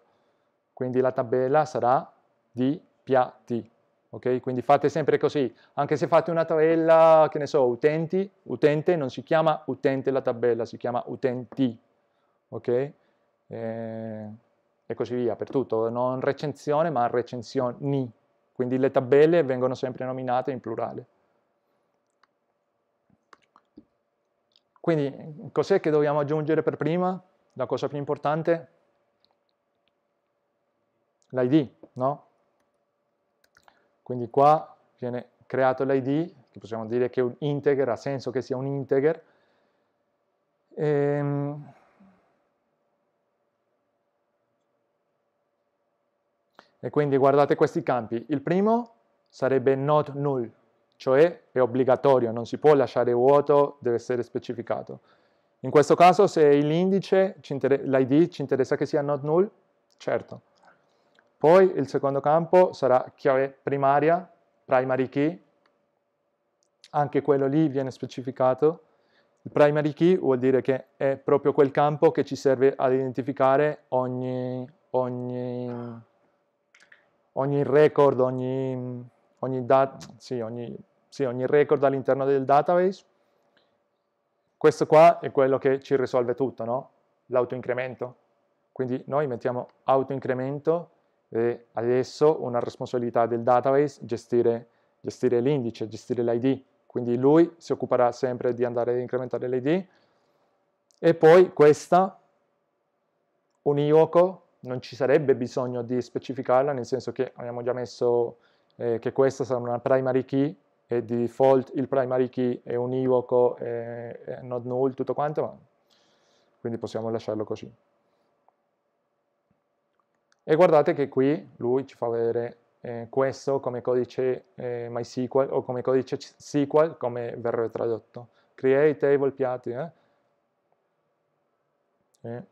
Quindi la tabella sarà di piatti. Okay? Quindi fate sempre così, anche se fate una tabella, che ne so, utenti, utente, non si chiama utente la tabella, si chiama utenti, ok? E, eh, e così via, per tutto, non recensione ma recensioni, quindi le tabelle vengono sempre nominate in plurale. Quindi cos'è che dobbiamo aggiungere per prima? La cosa più importante? L'ID, no? Quindi qua viene creato l'ID, che possiamo dire che è un integer, ha senso che sia un integer. Ehm... E quindi guardate questi campi. Il primo sarebbe not null, cioè è obbligatorio, non si può lasciare vuoto, deve essere specificato. In questo caso se l'indice, l'id, ci interessa che sia not null, certo. Poi il secondo campo sarà chiave primaria, primary key, anche quello lì viene specificato. Il primary key vuol dire che è proprio quel campo che ci serve ad identificare ogni, ogni, ogni record, ogni, ogni, dat, sì, ogni sì, ogni record all'interno del database. Questo qua è quello che ci risolve tutto, no? L'autoincremento. Quindi noi mettiamo autoincremento e adesso una responsabilità del database gestire, gestire l'indice, gestire l'ID. Quindi lui si occuperà sempre di andare ad incrementare l'ID. E poi questa, univoco, non ci sarebbe bisogno di specificarla, nel senso che abbiamo già messo eh, che questa sarà una primary key e di default il primary key è univoco, è, è not null, tutto quanto, ma quindi possiamo lasciarlo così. E guardate che qui lui ci fa vedere eh, questo come codice eh, MySQL o come codice SQL come verrebbe tradotto. Create table piatti, eh? eh?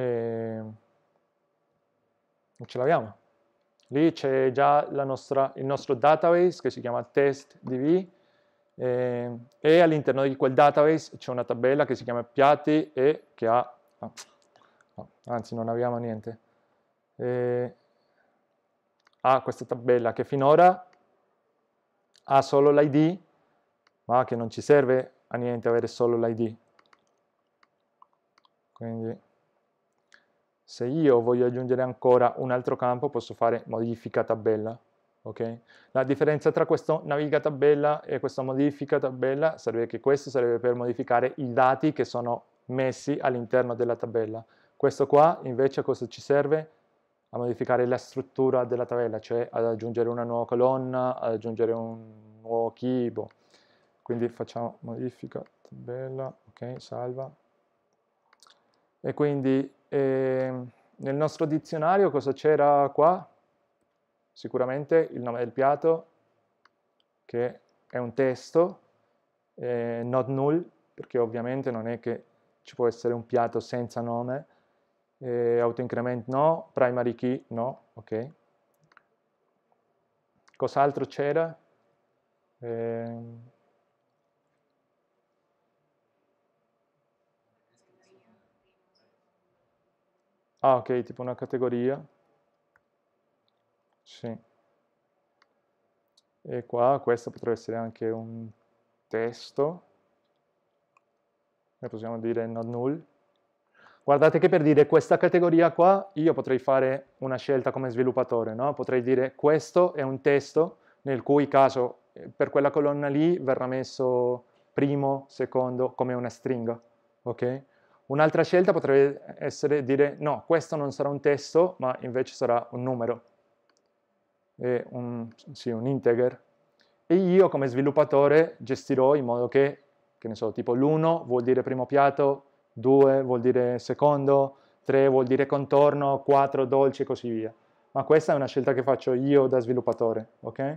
eh, non ce l'abbiamo. Lì c'è già nostra, il nostro database che si chiama testdb eh, e all'interno di quel database c'è una tabella che si chiama piatti e che ha... No, anzi, non abbiamo niente. Eh, ha questa tabella che finora ha solo l'id, ma che non ci serve a niente avere solo l'id. Quindi se io voglio aggiungere ancora un altro campo, posso fare modifica tabella. Okay? La differenza tra questo naviga tabella e questa modifica tabella sarebbe che questo sarebbe per modificare i dati che sono messi all'interno della tabella. Questo qua invece cosa ci serve? A modificare la struttura della tabella, cioè ad aggiungere una nuova colonna, ad aggiungere un nuovo chibo. Quindi facciamo modifica tabella, ok, salva. E quindi e ehm, nel nostro dizionario cosa c'era qua? Sicuramente il nome del piatto, che è un testo, eh, not null, perché ovviamente non è che ci può essere un piatto senza nome, eh, autoincrement no, primary key no, ok. Cos'altro c'era? Eh, Ah, ok, tipo una categoria. Sì. E qua, questo potrebbe essere anche un testo. E possiamo dire not null. Guardate che per dire questa categoria qua, io potrei fare una scelta come sviluppatore, no? Potrei dire questo è un testo nel cui caso eh, per quella colonna lì verrà messo primo, secondo, come una stringa, ok? Un'altra scelta potrebbe essere dire no, questo non sarà un testo, ma invece sarà un numero, e un, sì, un integer. E io come sviluppatore gestirò in modo che, che ne so, tipo l'1 vuol dire primo piatto, 2 vuol dire secondo, 3 vuol dire contorno, 4 dolci e così via. Ma questa è una scelta che faccio io da sviluppatore, ok?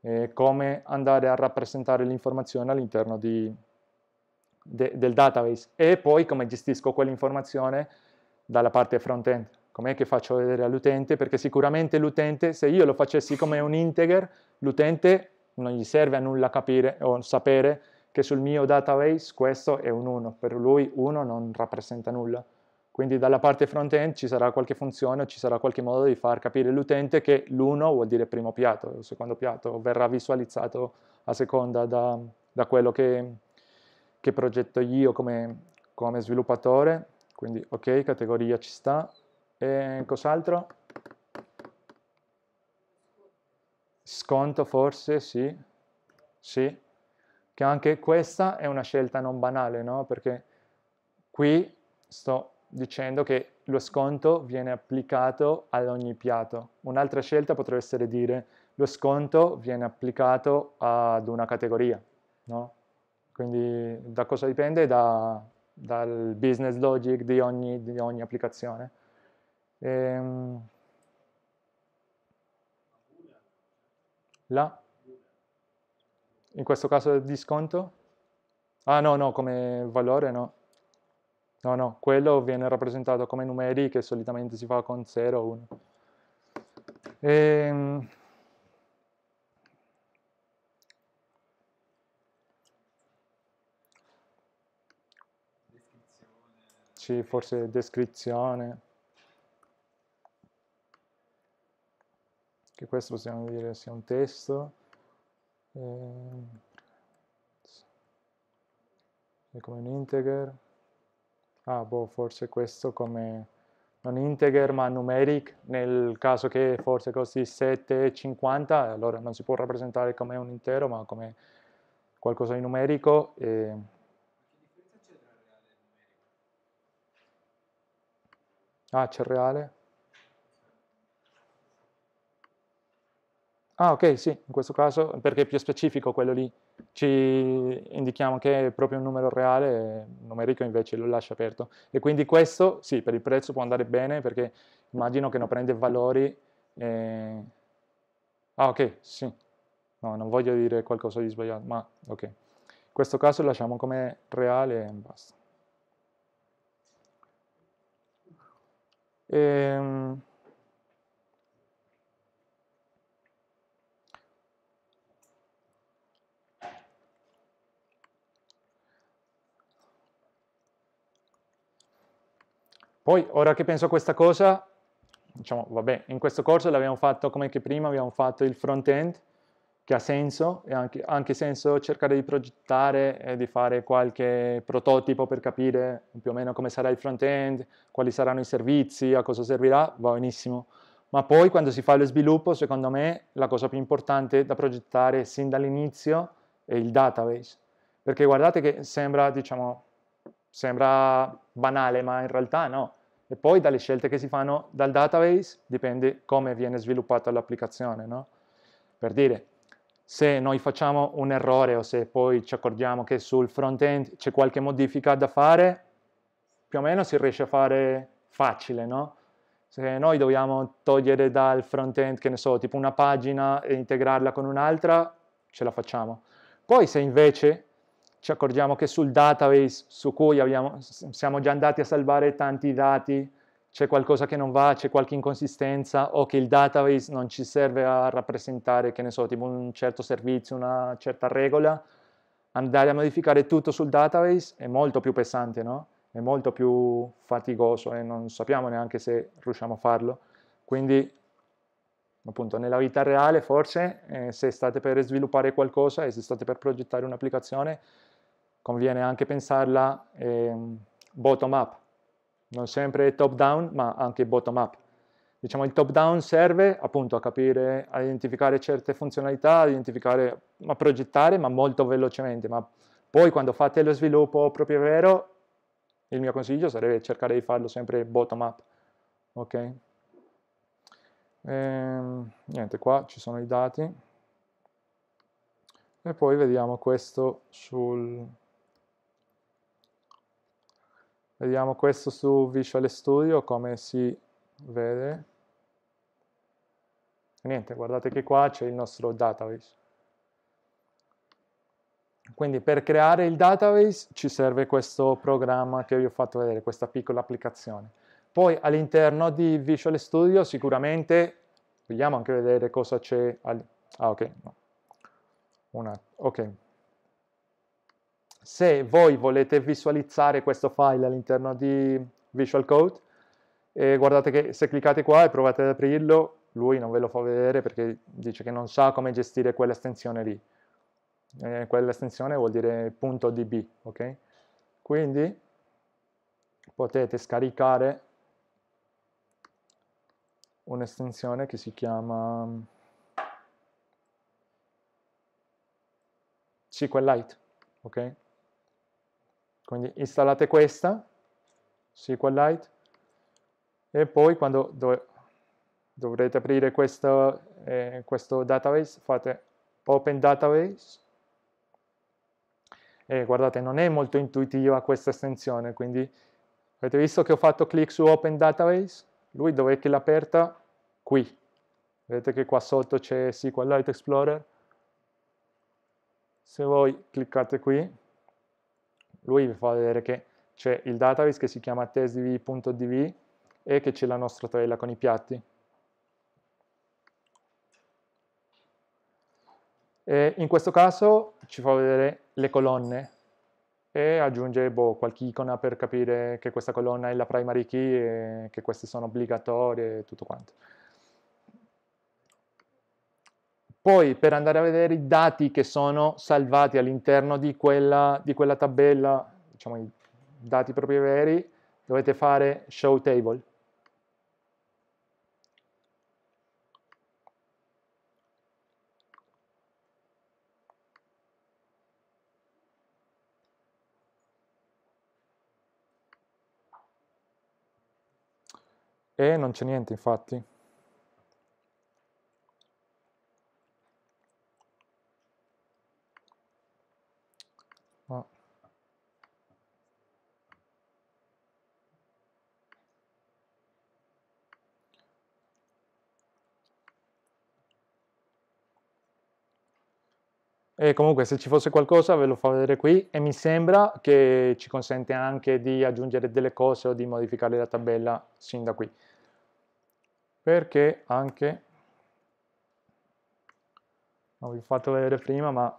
E come andare a rappresentare l'informazione all'interno di, de, del database e poi come gestisco quell'informazione dalla parte front-end. Com'è che faccio vedere all'utente? Perché sicuramente l'utente, se io lo facessi come un integer, l'utente non gli serve a nulla capire o sapere che sul mio database questo è un 1, per lui 1 non rappresenta nulla. Quindi dalla parte front-end ci sarà qualche funzione o ci sarà qualche modo di far capire all'utente che l'1 vuol dire primo piatto, il secondo piatto, verrà visualizzato a seconda da, da quello che, che progetto io come, come sviluppatore, quindi ok, categoria ci sta, e cos'altro? Sconto forse, sì, sì, che anche questa è una scelta non banale, no? Perché qui sto dicendo che lo sconto viene applicato ad ogni piatto. Un'altra scelta potrebbe essere dire lo sconto viene applicato ad una categoria, no? Quindi da cosa dipende? Da, dal business logic di ogni, di ogni applicazione. Ehm, la? In questo caso di sconto? Ah no, no, come valore no. No, no, quello viene rappresentato come numeri che solitamente si fa con 0 o 1. Ehm, farci forse descrizione che questo possiamo dire sia un testo eh, come un integer ah boh forse questo come non integer ma numeric nel caso che forse costi 7,50 allora non si può rappresentare come un intero ma come qualcosa di numerico e Ah, c'è il reale. Ah, ok, sì, in questo caso, perché è più specifico quello lì, ci indichiamo che è proprio un numero reale, numerico invece lo lascia aperto. E quindi questo, sì, per il prezzo può andare bene, perché immagino che non prende valori... Eh... Ah, ok, sì. No, non voglio dire qualcosa di sbagliato, ma ok. In questo caso lo lasciamo come reale e basta. Ehm... Poi, ora che penso a questa cosa, diciamo, vabbè, in questo corso l'abbiamo fatto come che prima, abbiamo fatto il front-end, che ha senso e anche, anche senso cercare di progettare e di fare qualche prototipo per capire più o meno come sarà il front-end, quali saranno i servizi, a cosa servirà, va benissimo. Ma poi quando si fa lo sviluppo, secondo me, la cosa più importante da progettare sin dall'inizio è il database. Perché guardate che sembra, diciamo, sembra banale, ma in realtà no. E poi dalle scelte che si fanno dal database dipende come viene sviluppata l'applicazione, no? Per dire, se noi facciamo un errore o se poi ci accorgiamo che sul front-end c'è qualche modifica da fare, più o meno si riesce a fare facile, no? Se noi dobbiamo togliere dal front-end, che ne so, tipo una pagina e integrarla con un'altra, ce la facciamo. Poi se invece ci accorgiamo che sul database su cui abbiamo, siamo già andati a salvare tanti dati, c'è qualcosa che non va, c'è qualche inconsistenza o che il database non ci serve a rappresentare, che ne so, tipo un certo servizio, una certa regola, andare a modificare tutto sul database è molto più pesante, no? È molto più faticoso e non sappiamo neanche se riusciamo a farlo. Quindi, appunto, nella vita reale forse, eh, se state per sviluppare qualcosa e se state per progettare un'applicazione, conviene anche pensarla eh, bottom up, non sempre top down ma anche bottom up. Diciamo il top down serve appunto a capire, a identificare certe funzionalità, a identificare, a progettare ma molto velocemente, ma poi quando fate lo sviluppo proprio vero, il mio consiglio sarebbe cercare di farlo sempre bottom up, ok? Ehm, niente, qua ci sono i dati e poi vediamo questo sul Vediamo questo su Visual Studio come si vede. Niente, guardate che qua c'è il nostro database. Quindi per creare il database ci serve questo programma che vi ho fatto vedere, questa piccola applicazione. Poi all'interno di Visual Studio sicuramente vogliamo anche vedere cosa c'è. Ah ok, no. Una... ok, se voi volete visualizzare questo file all'interno di Visual Code, e eh, guardate che se cliccate qua e provate ad aprirlo, lui non ve lo fa vedere perché dice che non sa come gestire quell'estensione lì. Eh, quell'estensione vuol dire .db, ok? Quindi potete scaricare un'estensione che si chiama SQLite, ok? Quindi installate questa, SQLite, e poi quando dov dovrete aprire questo, eh, questo database fate Open Database e guardate non è molto intuitiva questa estensione quindi avete visto che ho fatto clic su Open Database lui dov'è che l'ha aperta? qui vedete che qua sotto c'è SQLite Explorer se voi cliccate qui lui vi fa vedere che c'è il database che si chiama testdv.dv e che c'è la nostra tabella con i piatti. E in questo caso ci fa vedere le colonne e aggiunge boh, qualche icona per capire che questa colonna è la primary key e che queste sono obbligatorie e tutto quanto poi per andare a vedere i dati che sono salvati all'interno di quella, di quella tabella, diciamo i dati propri veri, dovete fare show table. E non c'è niente infatti. E comunque se ci fosse qualcosa ve lo fa vedere qui e mi sembra che ci consente anche di aggiungere delle cose o di modificare la tabella sin da qui. Perché anche, non vi ho fatto vedere prima, ma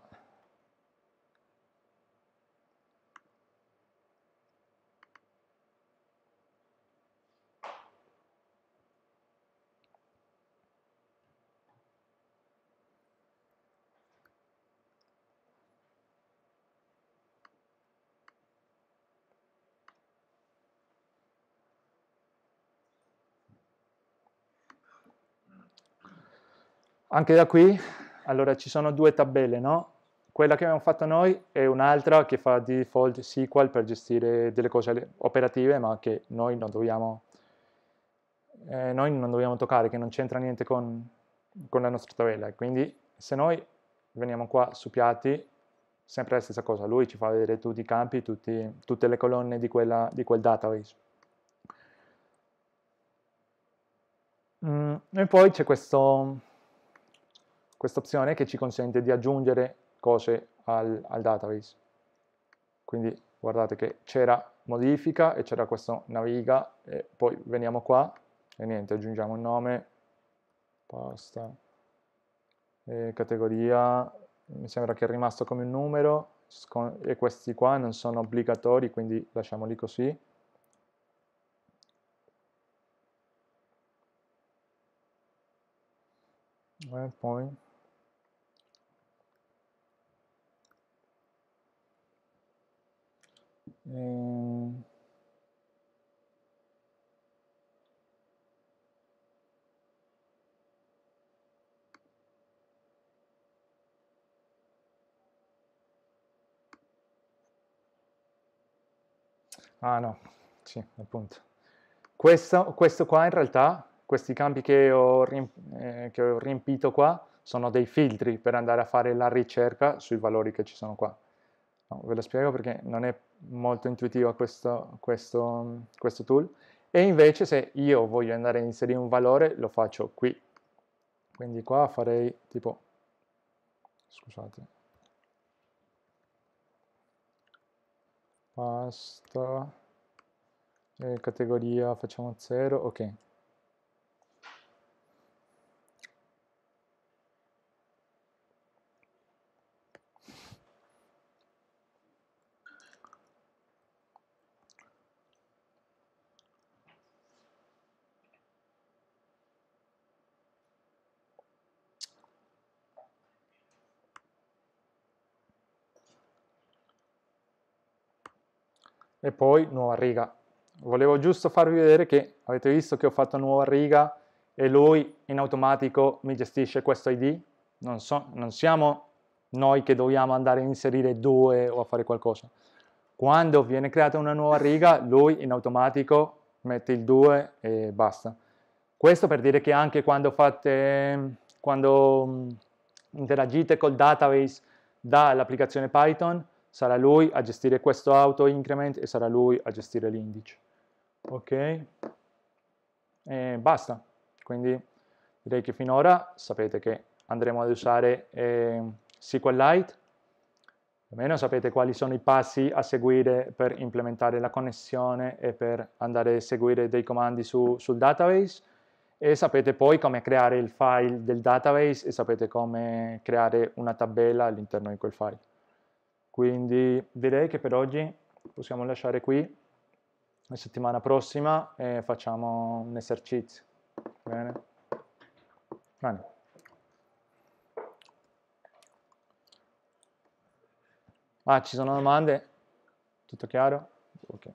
Anche da qui, allora ci sono due tabelle, no? Quella che abbiamo fatto noi e un'altra che fa default SQL per gestire delle cose operative ma che noi non dobbiamo, eh, noi non dobbiamo toccare, che non c'entra niente con, con la nostra tabella. Quindi se noi veniamo qua su piatti, sempre la stessa cosa, lui ci fa vedere tutti i campi, tutti, tutte le colonne di, quella, di quel database. Mm, e poi c'è questo questa opzione che ci consente di aggiungere cose al, al database. Quindi guardate che c'era modifica e c'era questo naviga, e poi veniamo qua e niente, aggiungiamo il nome, pasta, categoria, mi sembra che è rimasto come un numero, e questi qua non sono obbligatori, quindi lasciamoli così. Eh, poi Ehm... Ah no, sì, appunto. Questo, questo, qua in realtà, questi campi che ho, eh, che ho riempito qua, sono dei filtri per andare a fare la ricerca sui valori che ci sono qua. No, ve lo spiego perché non è molto intuitivo questo, questo, questo tool. E invece se io voglio andare a inserire un valore, lo faccio qui. Quindi qua farei tipo, scusate, pasta, eh, categoria facciamo 0, ok. e poi nuova riga. Volevo giusto farvi vedere che avete visto che ho fatto nuova riga e lui in automatico mi gestisce questo ID. Non, so, non siamo noi che dobbiamo andare a inserire due o a fare qualcosa. Quando viene creata una nuova riga, lui in automatico mette il 2 e basta. Questo per dire che anche quando, fate, quando mm, interagite col database dall'applicazione Python, sarà lui a gestire questo auto increment e sarà lui a gestire l'indice. Ok? E basta. Quindi direi che finora sapete che andremo ad usare eh, SQLite, Almeno sapete quali sono i passi a seguire per implementare la connessione e per andare a seguire dei comandi su, sul database e sapete poi come creare il file del database e sapete come creare una tabella all'interno di quel file. Quindi direi che per oggi possiamo lasciare qui. La settimana prossima eh, facciamo un esercizio. Bene? Bene. Ah, ci sono domande? Tutto chiaro? ok